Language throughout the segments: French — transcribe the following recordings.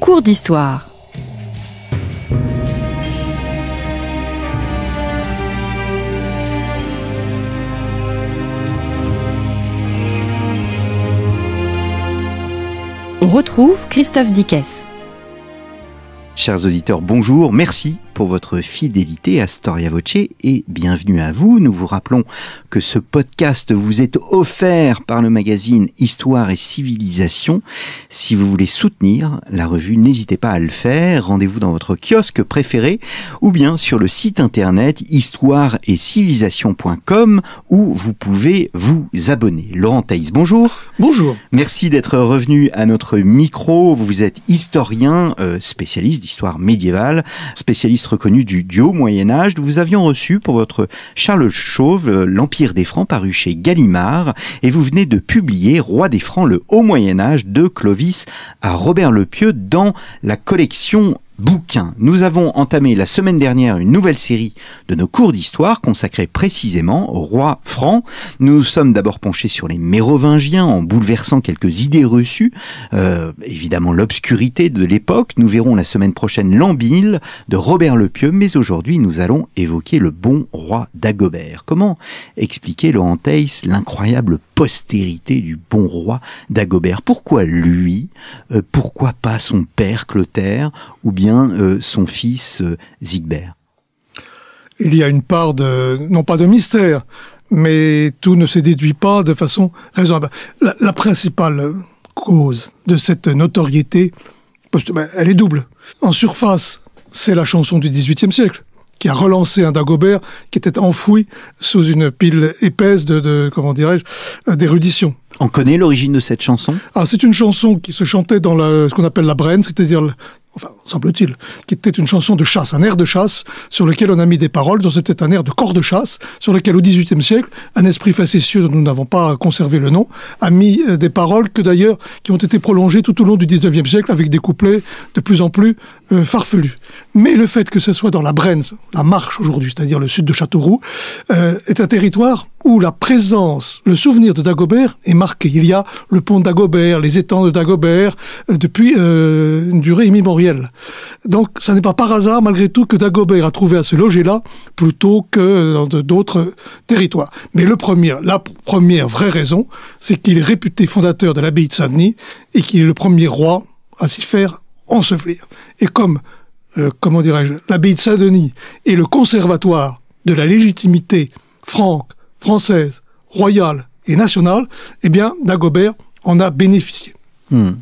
cours d'histoire. On retrouve Christophe Dickès. Chers auditeurs, bonjour, merci pour votre fidélité à Storia Voce et bienvenue à vous. Nous vous rappelons que ce podcast vous est offert par le magazine Histoire et Civilisation. Si vous voulez soutenir la revue, n'hésitez pas à le faire. Rendez-vous dans votre kiosque préféré ou bien sur le site internet histoire et civilisation.com où vous pouvez vous abonner. Laurent Thaïs, bonjour. Bonjour. Merci d'être revenu à notre micro. Vous êtes historien, euh, spécialiste d'histoire médiévale, spécialiste connu du, du haut Moyen Âge. Nous vous avions reçu pour votre Charles Chauve, euh, l'Empire des Francs, paru chez Gallimard, et vous venez de publier Roi des Francs, le haut Moyen Âge de Clovis à Robert Le Pieux dans la collection Bouquin. Nous avons entamé la semaine dernière une nouvelle série de nos cours d'histoire consacrée précisément au roi franc. Nous sommes d'abord penchés sur les Mérovingiens en bouleversant quelques idées reçues, euh, évidemment l'obscurité de l'époque. Nous verrons la semaine prochaine l'Ambile de Robert le Pieux, mais aujourd'hui nous allons évoquer le bon roi d'Agobert. Comment expliquer Laurent l'incroyable postérité du bon roi d'Agobert. Pourquoi lui euh, Pourquoi pas son père Clotaire ou bien euh, son fils euh, Zigbert Il y a une part de, non pas de mystère, mais tout ne se déduit pas de façon raisonnable. La, la principale cause de cette notoriété, ben, elle est double. En surface, c'est la chanson du XVIIIe siècle qui a relancé un Dagobert qui était enfoui sous une pile épaisse de, comment dirais-je, euh, d'érudition. On connaît l'origine de cette chanson ah, C'est une chanson qui se chantait dans la, ce qu'on appelle la brenne, c'est-à-dire enfin, semble-t-il, qui était une chanson de chasse, un air de chasse, sur lequel on a mis des paroles, dont c'était un air de corps de chasse, sur lequel au XVIIIe siècle, un esprit facétieux dont nous n'avons pas conservé le nom, a mis euh, des paroles que d'ailleurs, qui ont été prolongées tout au long du XIXe siècle avec des couplets de plus en plus euh, farfelu. Mais le fait que ce soit dans la Brenne, la Marche aujourd'hui, c'est-à-dire le sud de Châteauroux, euh, est un territoire où la présence, le souvenir de Dagobert est marqué. Il y a le pont de Dagobert, les étangs de Dagobert, euh, depuis une durée immémorielle. Donc ça n'est pas par hasard, malgré tout, que Dagobert a trouvé à se loger là, plutôt que dans d'autres territoires. Mais le premier, la première vraie raison, c'est qu'il est réputé fondateur de l'abbaye de Saint-Denis et qu'il est le premier roi à s'y faire ensevelir. Et comme, euh, comment dirais-je, l'abbaye de Saint-Denis est le conservatoire de la légitimité franque, française, royale et nationale, eh bien, Dagobert en a bénéficié. Hmm.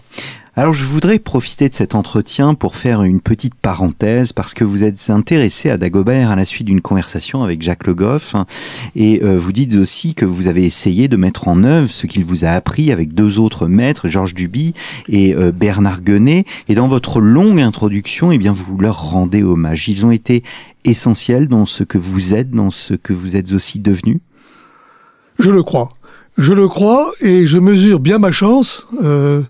Alors je voudrais profiter de cet entretien pour faire une petite parenthèse parce que vous êtes intéressé à Dagobert à la suite d'une conversation avec Jacques Le Goff et euh, vous dites aussi que vous avez essayé de mettre en œuvre ce qu'il vous a appris avec deux autres maîtres, Georges Duby et euh, Bernard Guenet et dans votre longue introduction, eh bien vous leur rendez hommage. Ils ont été essentiels dans ce que vous êtes, dans ce que vous êtes aussi devenu. Je le crois. Je le crois et je mesure bien ma chance euh,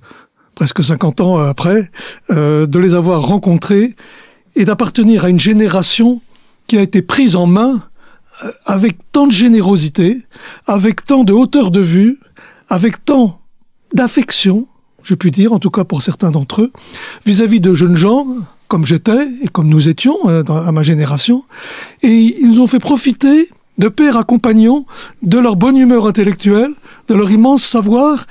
presque 50 ans euh, après, euh, de les avoir rencontrés et d'appartenir à une génération qui a été prise en main euh, avec tant de générosité, avec tant de hauteur de vue, avec tant d'affection, je puis dire, en tout cas pour certains d'entre eux, vis-à-vis de jeunes gens comme j'étais et comme nous étions à ma génération. Et ils nous ont fait profiter de père à compagnon, de leur bonne humeur intellectuelle, de leur immense savoir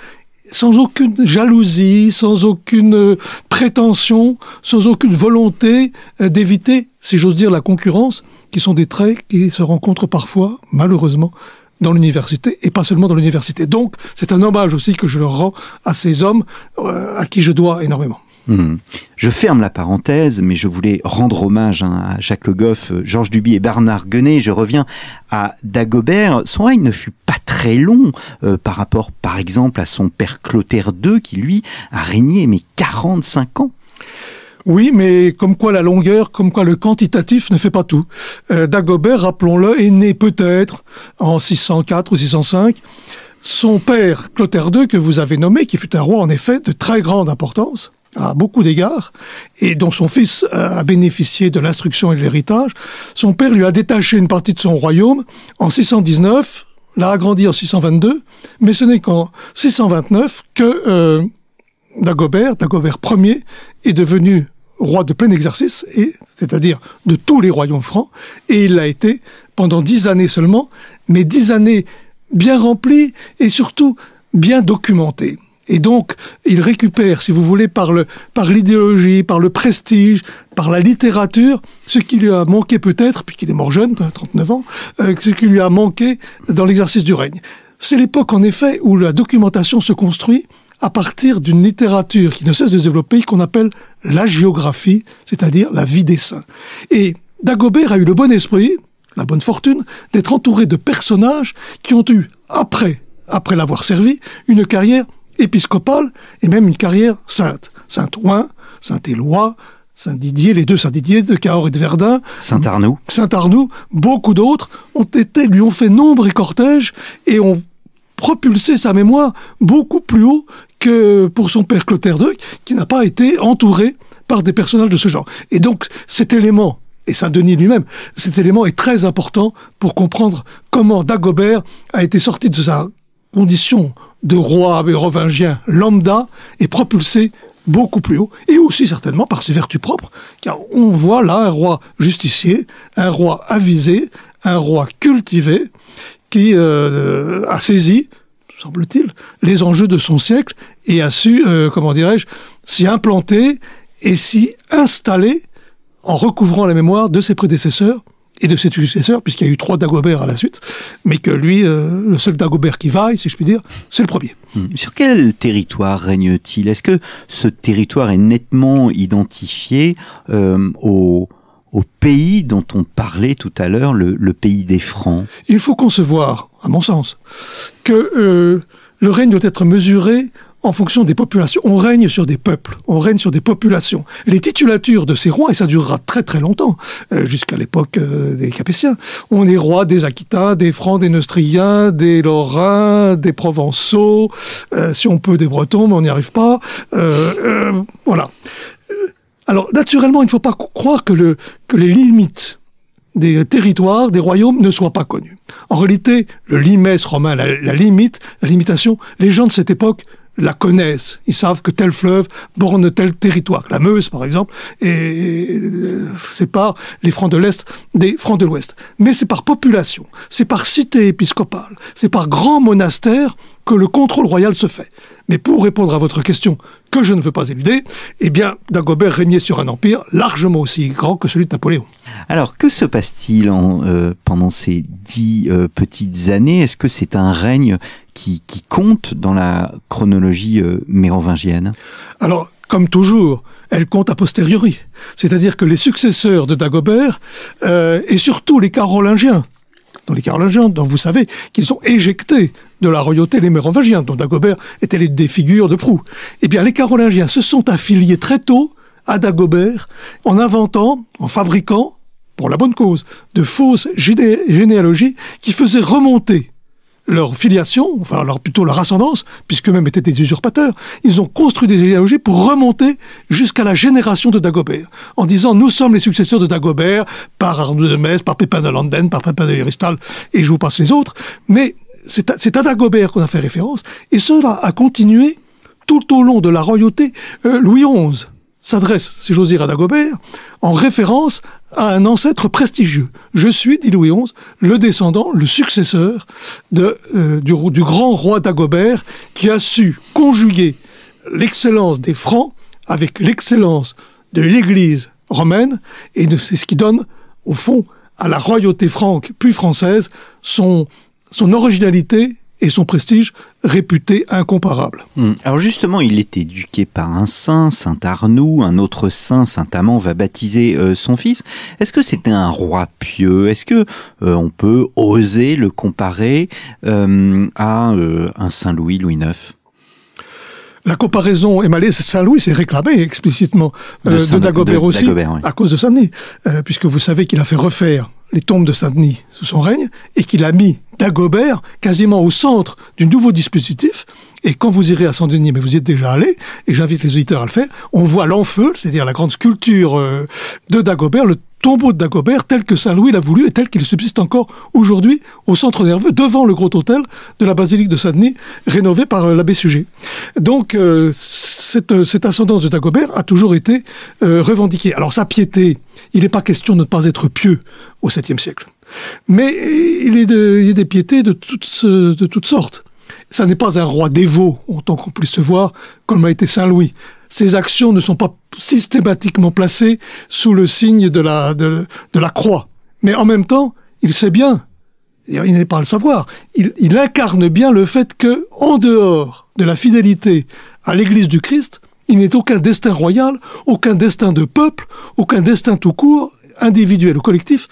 sans aucune jalousie, sans aucune euh, prétention, sans aucune volonté euh, d'éviter, si j'ose dire, la concurrence, qui sont des traits qui se rencontrent parfois, malheureusement, dans l'université et pas seulement dans l'université. Donc, c'est un hommage aussi que je leur rends à ces hommes euh, à qui je dois énormément. Hmm. Je ferme la parenthèse, mais je voulais rendre hommage hein, à Jacques Le Goff, euh, Georges Duby et Bernard Guenet. Je reviens à Dagobert. Son règne ne fut pas très long euh, par rapport, par exemple, à son père Clotaire II, qui lui a régné mais 45 ans. Oui, mais comme quoi la longueur, comme quoi le quantitatif ne fait pas tout. Euh, Dagobert, rappelons-le, est né peut-être en 604 ou 605. Son père, Clotaire II, que vous avez nommé, qui fut un roi en effet de très grande importance, à beaucoup d'égards, et dont son fils a bénéficié de l'instruction et de l'héritage, son père lui a détaché une partie de son royaume en 619, l'a agrandi en 622, mais ce n'est qu'en 629 que euh, Dagobert, Dagobert Ier, est devenu roi de plein exercice, et c'est-à-dire de tous les royaumes francs, et il l'a été pendant dix années seulement, mais dix années bien remplies et surtout bien documentées. Et donc, il récupère, si vous voulez, par le, par l'idéologie, par le prestige, par la littérature, ce qui lui a manqué peut-être, puisqu'il est mort jeune, 39 euh, ans, euh, ce qui lui a manqué dans l'exercice du règne. C'est l'époque, en effet, où la documentation se construit à partir d'une littérature qui ne cesse de se développer, qu'on appelle la géographie, c'est-à-dire la vie des saints. Et Dagobert a eu le bon esprit, la bonne fortune, d'être entouré de personnages qui ont eu, après, après l'avoir servi, une carrière épiscopale et même une carrière sainte. Saint-Ouen, Saint-Éloi, Saint-Didier, les deux Saint-Didier de Cahors et de Verdun. Saint-Arnoux. Saint-Arnoux, beaucoup d'autres ont été, lui ont fait nombre et cortège et ont propulsé sa mémoire beaucoup plus haut que pour son père Clotaire II, qui n'a pas été entouré par des personnages de ce genre. Et donc cet élément et Saint-Denis lui-même, cet élément est très important pour comprendre comment Dagobert a été sorti de sa condition de roi mérovingien lambda est propulsé beaucoup plus haut, et aussi certainement par ses vertus propres, car on voit là un roi justicier, un roi avisé, un roi cultivé, qui euh, a saisi, semble-t-il, les enjeux de son siècle et a su, euh, comment dirais-je, s'y implanter et s'y installer en recouvrant la mémoire de ses prédécesseurs et de ses successeurs, puisqu'il y a eu trois Dagobert à la suite, mais que lui, euh, le seul Dagobert qui vaille, si je puis dire, c'est le premier. Hmm. Sur quel territoire règne-t-il Est-ce que ce territoire est nettement identifié euh, au, pays dont on parlait tout à l'heure, le, pays des Francs Il faut concevoir, à mon sens, que euh, le règne doit être mesuré en fonction des populations. On règne sur des peuples, on règne sur des populations. Les titulatures de ces rois, et ça durera très très longtemps, euh, jusqu'à l'époque euh, des Capétiens, on est roi des Aquitains, des Francs, des Neustriens, des Lorrains, des Provençaux, euh, si on peut des Bretons, mais on n'y arrive pas. voilà. Alors naturellement, il ne faut pas croire que, les limites des territoires, des royaumes ne soient pas connues. En réalité, le limès romain, la, limite, la limitation, les gens de cette époque la connaissent. Ils savent que tel fleuve borne tel territoire. La Meuse, par exemple, et, euh, sépare les francs de l'Est des francs de l'Ouest. Mais c'est par population, c'est par cité épiscopale, c'est par grand monastère que le contrôle royal se fait. Mais pour répondre à votre question, que je ne veux pas éluder, eh bien, Dagobert régnait sur un empire largement aussi grand que celui de Napoléon. Alors, que se passe-t-il euh, pendant ces dix euh, petites années Est-ce que c'est un règne qui, compte dans la chronologie euh, mérovingienne Alors, comme toujours, elle compte a posteriori. C'est-à-dire que les successeurs de Dagobert, et surtout les Carolingiens, dans les Carolingiens, dont vous savez qu'ils ont éjecté de la royauté les mérovingiens, dont Dagobert était l'une des figures de proue. Eh bien, les Carolingiens se sont affiliés très tôt à Dagobert en inventant, en fabriquant, pour la bonne cause, de fausses généalogies qui faisaient remonter leur filiation, enfin leur, plutôt leur ascendance, puisqu'eux-mêmes étaient des usurpateurs, ils ont construit des généalogies pour remonter jusqu'à la génération de Dagobert, en disant nous sommes les successeurs de Dagobert, par Arnaud de Metz, par Pépin de Landen, par Pépin de Héristal, et je vous passe les autres, mais c'est à, Dagobert qu'on a fait référence, et cela a continué tout au long de la royauté euh, Louis XI s'adresse, si j'ose dire, à Dagobert, en référence à un ancêtre prestigieux. Je suis, dit Louis XI, le descendant, le successeur de, euh, du, grand roi Dagobert, qui a su conjuguer l'excellence des Francs avec l'excellence de l'Église romaine, et c'est ce qui donne, au fond, à la royauté franque puis française, son originalité et son prestige réputé incomparable. Hmm. Alors justement, il est éduqué par un saint, Saint Arnoux, un autre saint, Saint Amand va baptiser euh, son fils. Est-ce que c'était un roi pieux Est-ce que euh, on peut oser le comparer euh, à un Saint Louis, Louis IX la comparaison est malaise. Saint-Louis s'est réclamé explicitement de, euh, Dagobert aussi, à cause de Saint-Denis, euh, puisque vous savez qu'il a fait refaire les tombes de Saint-Denis sous son règne, et qu'il a mis Dagobert quasiment au centre du nouveau dispositif. Et quand vous irez à Saint-Denis, mais vous y êtes déjà allé, et j'invite les auditeurs à le faire, on voit l'enfeu, c'est-à-dire la grande sculpture euh, de Dagobert, tombeau de Dagobert tel que Saint-Louis l'a voulu et tel qu'il subsiste encore aujourd'hui au centre nerveux, devant le Grand Hôtel de la basilique de Saint-Denis, rénové par euh, l'abbé Suger. Donc, euh, euh, cette, ascendance de Dagobert a toujours été revendiquée. Alors, sa piété, il n'est pas question de ne pas être pieux au 7e siècle. Mais il est, de, des piétés de toutes, de toutes sortes. Ça n'est pas un roi dévot, en tant qu'on puisse se voir, comme a été Saint-Louis ces actions ne sont pas systématiquement placées sous le signe de la, de, la croix. Mais en même temps, il sait bien, il n'est pas à le savoir, il, il incarne bien le fait que, en dehors de la fidélité à l'Église du Christ, il n'est aucun destin royal, aucun destin de peuple, aucun destin tout court, individuel ou collectif,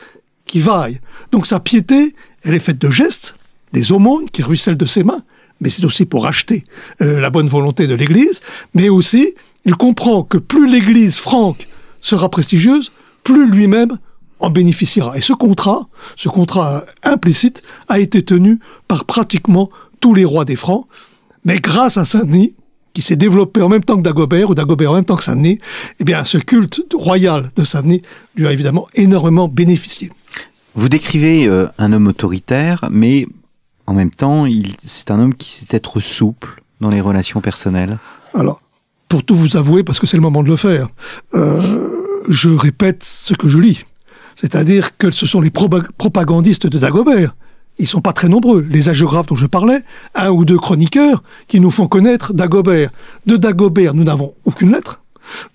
qui vaille. Donc sa piété, elle est faite de gestes, des aumônes qui ruissellent de ses mains, mais c'est aussi pour acheter euh, la bonne volonté de l'Église, mais aussi il comprend que plus l'Église franque sera prestigieuse, plus lui-même en bénéficiera. Et ce contrat, ce contrat implicite, a été tenu par pratiquement tous les rois des Francs, mais grâce à Saint-Denis, qui s'est développé en même temps que Dagobert, ou Dagobert en même temps que Saint-Denis, eh bien, ce culte royal de Saint-Denis lui a évidemment énormément bénéficié. Vous décrivez euh, un homme autoritaire, mais en même temps, c'est un homme qui sait être souple dans les relations personnelles. Alors, pour tout vous avouer, parce que c'est le moment de le faire, euh, je répète ce que je lis. C'est-à-dire que ce sont les propagandistes de Dagobert. Ils sont pas très nombreux. Les agiographes dont je parlais, un ou deux chroniqueurs qui nous font connaître Dagobert. De Dagobert, nous n'avons aucune lettre.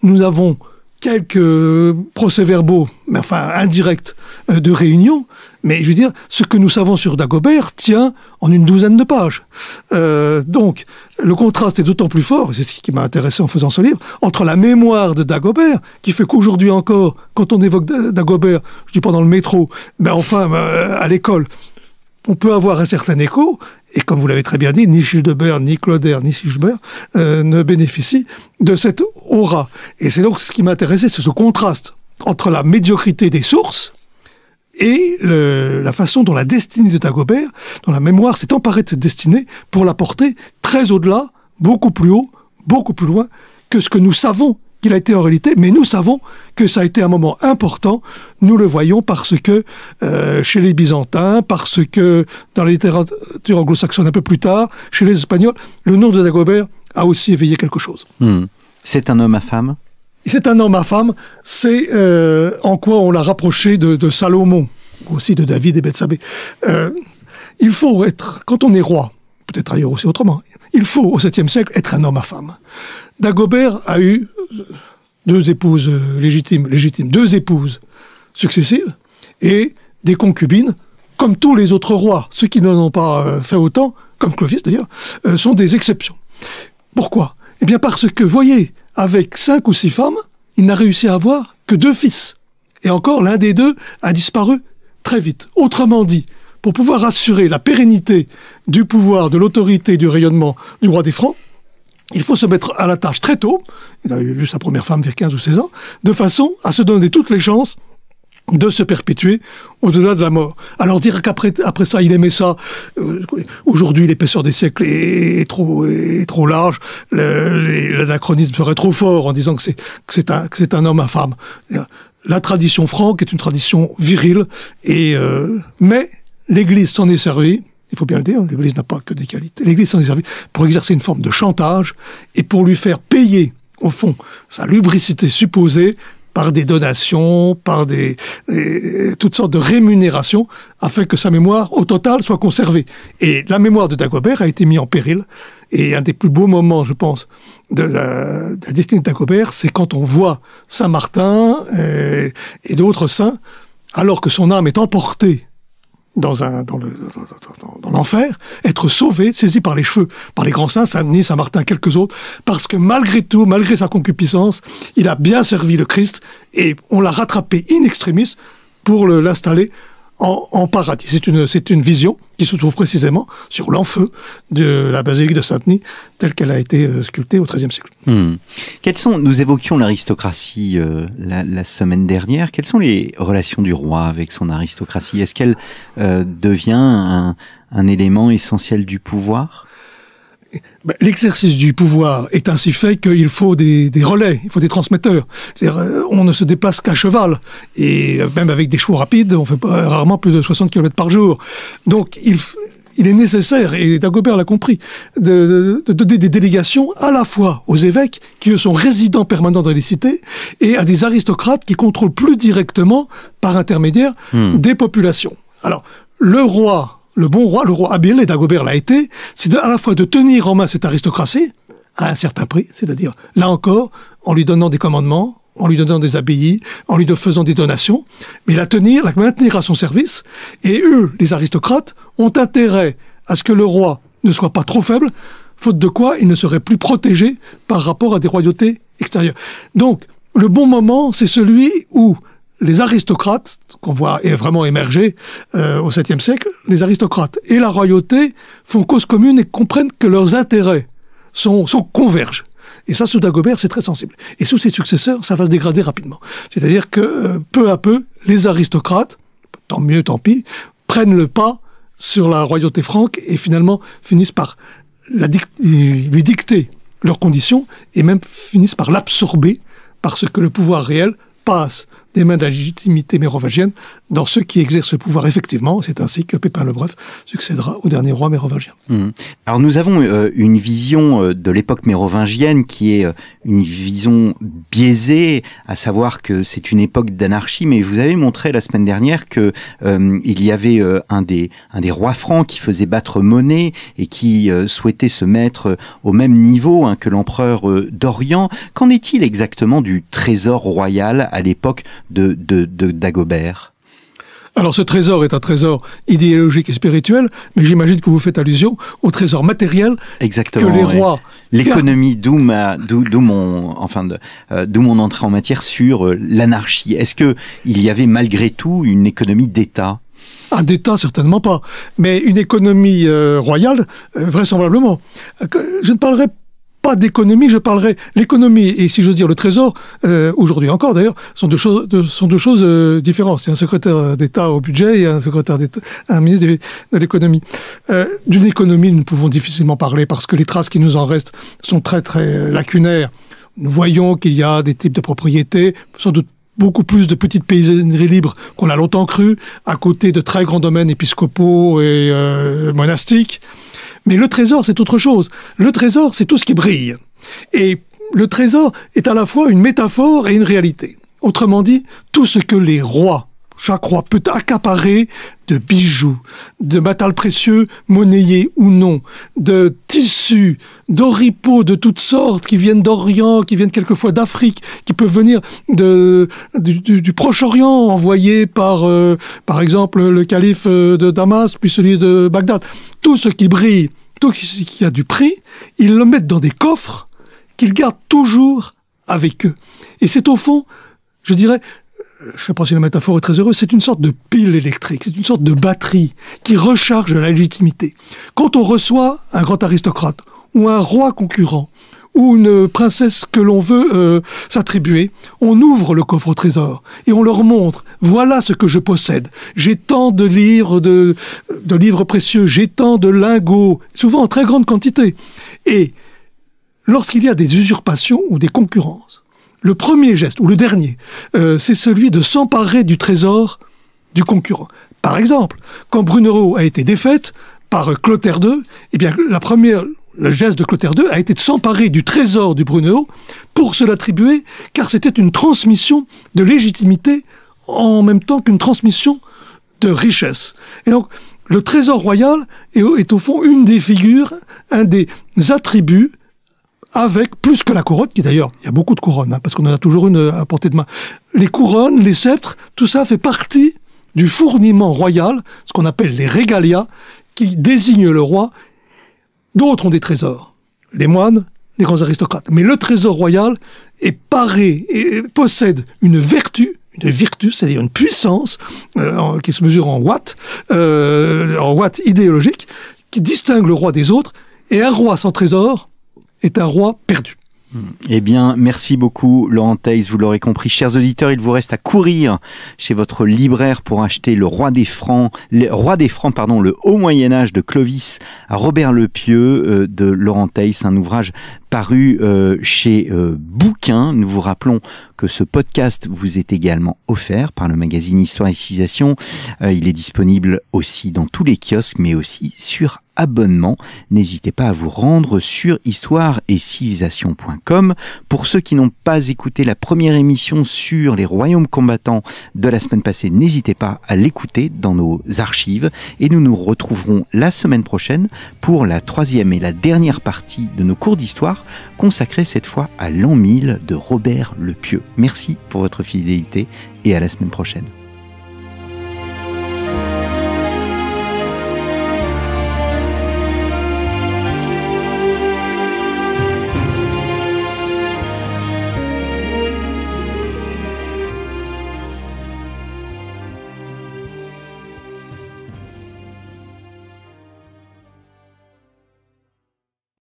Nous avons quelques procès-verbaux, mais enfin indirects, euh, de réunions, mais je veux dire, ce que nous savons sur Dagobert tient en une douzaine de pages. Euh, donc, le contraste est d'autant plus fort, et c'est ce qui m'a intéressé en faisant ce livre, entre la mémoire de Dagobert, qui fait qu'aujourd'hui encore, quand on évoque Dagobert, je dis pas dans le métro, mais ben enfin euh, à l'école, on peut avoir un certain écho, et comme vous l'avez très bien dit, ni Childebert, ni Clauder, ni Schubert euh, ne bénéficient de cette aura. Et c'est donc ce qui m'intéressait, c'est ce contraste entre la médiocrité des sources et la façon dont la destinée de Dagobert, dont la mémoire s'est emparée de cette destinée pour la porter très au-delà, beaucoup plus haut, beaucoup plus loin que ce que nous savons qu'il a été en réalité, mais nous savons que ça a été un moment important, nous le voyons parce que euh, chez les Byzantins, parce que dans la littérature anglo-saxonne un peu plus tard, chez les Espagnols, le nom de Dagobert a aussi éveillé quelque chose. Hmm. C'est un homme à femme C'est un homme à femme, c'est en quoi on l'a rapproché de, de, Salomon, aussi de David et Bethsabée. Euh, il faut être, quand on est roi, peut-être ailleurs aussi autrement, il faut au 7e siècle être un homme à femme. Dagobert a eu deux épouses légitimes, deux épouses successives et des concubines, comme tous les autres rois, ceux qui n'en ont pas euh, fait autant, comme Clovis d'ailleurs, euh, sont des exceptions. Pourquoi Eh bien parce que, voyez, avec cinq ou six femmes, il n'a réussi à avoir que deux fils. Et encore, l'un des deux a disparu très vite. Autrement dit, pour pouvoir assurer la pérennité du pouvoir, de l'autorité, du rayonnement du roi des Francs, il faut se mettre à la tâche très tôt, il a vu sa première femme vers 15 ou 16 ans, de façon à se donner toutes les chances de se perpétuer au-delà de la mort. Alors dire qu'après ça, il aimait ça, euh, aujourd'hui l'épaisseur des siècles est, trop, large, l'anachronisme serait trop fort en disant que c'est un, homme à femme. La tradition franque est une tradition virile, euh, mais l'Église s'en est servie, il faut bien le dire, l'Église n'a pas que des qualités. L'Église s'en est servie pour exercer une forme de chantage et pour lui faire payer, au fond, sa lubricité supposée par des donations, par des, toutes sortes de rémunérations, afin que sa mémoire, au total, soit conservée. Et la mémoire de Dagobert a été mise en péril. Et un des plus beaux moments, je pense, de la, destinée de Dagobert, c'est quand on voit Saint Martin euh, et d'autres saints, alors que son âme est emportée dans un dans l'enfer, être sauvé, saisi par les cheveux, par les grands saints, Saint Denis, Saint Martin, quelques autres, parce que malgré tout, malgré sa concupiscence, il a bien servi le Christ et on l'a rattrapé in extremis pour l'installer en, paradis. C'est une, c'est une vision qui se trouve précisément sur l'enfeu de la basilique de Saint-Denis, telle qu'elle a été euh, sculptée au XIIIe siècle. Hmm. sont, nous évoquions l'aristocratie euh, la, semaine dernière, quelles sont les relations du roi avec son aristocratie Est-ce qu'elle euh, devient un, un élément essentiel du pouvoir ben, l'exercice du pouvoir est ainsi fait qu'il faut des, relais, il faut des transmetteurs. Euh, on ne se déplace qu'à cheval. Et euh, même avec des chevaux rapides, on fait rarement plus de 60 km par jour. Donc il, il est nécessaire, et Dagobert l'a compris, de, donner des délégations à la fois aux évêques, qui sont résidents permanents dans les cités, et à des aristocrates qui contrôlent plus directement, par intermédiaire, hmm. des populations. Alors, le roi le bon roi, le roi habile, et Dagobert l'a été, c'est à la fois de tenir en main cette aristocratie, à un certain prix, c'est-à-dire, là encore, en lui donnant des commandements, en lui donnant des abbayes, en lui faisant des donations, mais la tenir, la maintenir à son service, et eux, les aristocrates, ont intérêt à ce que le roi ne soit pas trop faible, faute de quoi il ne serait plus protégé par rapport à des royautés extérieures. Donc, le bon moment, c'est celui où les aristocrates qu'on voit vraiment émerger euh, au 7e siècle, les aristocrates et la royauté font cause commune et comprennent que leurs intérêts sont, sont convergent. Et ça, sous Dagobert, c'est très sensible. Et sous ses successeurs, ça va se dégrader rapidement. C'est-à-dire que euh, peu à peu, les aristocrates, tant mieux, tant pis, prennent le pas sur la royauté franque et finalement finissent par la lui dicter leurs conditions et même finissent par l'absorber parce que le pouvoir réel passe des mains de la légitimité mérovingienne dans ceux qui exercent le pouvoir effectivement. C'est ainsi que Pépin le Bref succédera au dernier roi mérovingien. Mmh. Alors nous avons euh, une vision euh, de l'époque mérovingienne qui est euh, une vision biaisée, à savoir que c'est une époque d'anarchie, mais vous avez montré la semaine dernière que il y avait un, des, un des rois francs qui faisait battre monnaie et qui souhaitait se mettre au même niveau hein, que l'empereur d'Orient. Qu'en est-il exactement du trésor royal à l'époque de, Dagobert alors ce trésor est un trésor idéologique et spirituel, mais j'imagine que vous faites allusion au trésor matériel Exactement, que les rois... L'économie, d'où ma, d'où, mon, enfin, euh, d'où mon entrée en matière sur euh, l'anarchie. Est-ce que il y avait malgré tout une économie d'État un d'État, certainement pas, mais une économie euh, royale, vraisemblablement. Je ne parlerai d'économie je parlerai. L'économie et, si veux dire, le trésor, euh, aujourd'hui encore d'ailleurs, sont deux choses, sont deux choses euh, différentes. C'est un secrétaire d'État au budget et un secrétaire d'État, un ministre de, l'économie. Euh, d'une économie, nous pouvons difficilement parler parce que les traces qui nous en restent sont très très lacunaires. Nous voyons qu'il y a des types de propriétés, sans doute beaucoup plus de petites paysanneries libres qu'on a longtemps cru, à côté de très grands domaines épiscopaux et monastiques. Mais le trésor, c'est autre chose. Le trésor, c'est tout ce qui brille. Et le trésor est à la fois une métaphore et une réalité. Autrement dit, tout ce que les rois chaque peut accaparer de bijoux, de métal précieux, monnayés ou non, de tissus, d'oripeaux de toutes sortes qui viennent d'Orient, qui viennent quelquefois d'Afrique, qui peuvent venir de, du, Proche-Orient, envoyés par, euh, par exemple, le calife euh, de Damas, puis celui de Bagdad. Tout ce qui brille, tout ce qui a du prix, ils le mettent dans des coffres qu'ils gardent toujours avec eux. Et c'est au fond, je dirais, je sais pas si la métaphore est très heureuse, c'est une sorte de pile électrique, c'est une sorte de batterie qui recharge la légitimité. Quand on reçoit un grand aristocrate ou un roi concurrent ou une princesse que l'on veut euh, s'attribuer, on ouvre le coffre au trésor et on leur montre, voilà ce que je possède. J'ai tant de livres, de livres précieux, j'ai tant de lingots, souvent en très grande quantité. Et lorsqu'il y a des usurpations ou des concurrences, le premier geste, ou le dernier, euh, c'est celui de s'emparer du trésor du concurrent. Par exemple, quand Brunero a été défaite par Clotaire II, eh bien, la première, le geste de Clotaire II a été de s'emparer du trésor du Brunero pour se l'attribuer, car c'était une transmission de légitimité en même temps qu'une transmission de richesse. Et donc, le trésor royal est, au fond une des figures, un des attributs avec plus que la couronne, qui d'ailleurs, il y a beaucoup de couronnes, hein, parce qu'on en a toujours une euh, à portée de main. Les couronnes, les sceptres, tout ça fait partie du fourniment royal, ce qu'on appelle les regalia, qui désignent le roi. D'autres ont des trésors, les moines, les grands aristocrates. Mais le trésor royal est paré et possède une vertu une vertu, c'est-à-dire une puissance euh, qui se mesure en watts, euh, en watts idéologiques, qui distingue le roi des autres. Et un roi sans trésor, est un roi perdu. Eh bien, merci beaucoup, Laurent Theis. Vous l'aurez compris, chers auditeurs, il vous reste à courir chez votre libraire pour acheter le Roi des Francs, le Roi des Francs, pardon, le Haut Moyen Âge de Clovis à Robert Lepieux euh, de Laurent Theis, un ouvrage paru euh, chez euh, Bouquin. Nous vous rappelons que ce podcast vous est également offert par le magazine Histoire et Civilisation. il est disponible aussi dans tous les kiosques, mais aussi sur abonnement. N'hésitez pas à vous rendre sur histoire et civilisation.com. Pour ceux qui n'ont pas écouté la première émission sur les royaumes combattants de la semaine passée, n'hésitez pas à l'écouter dans nos archives et nous nous retrouverons la semaine prochaine pour la troisième et la dernière partie de nos cours d'histoire consacrée cette fois à l'an 1000 de Robert le Pieux. Merci pour votre fidélité et à la semaine prochaine.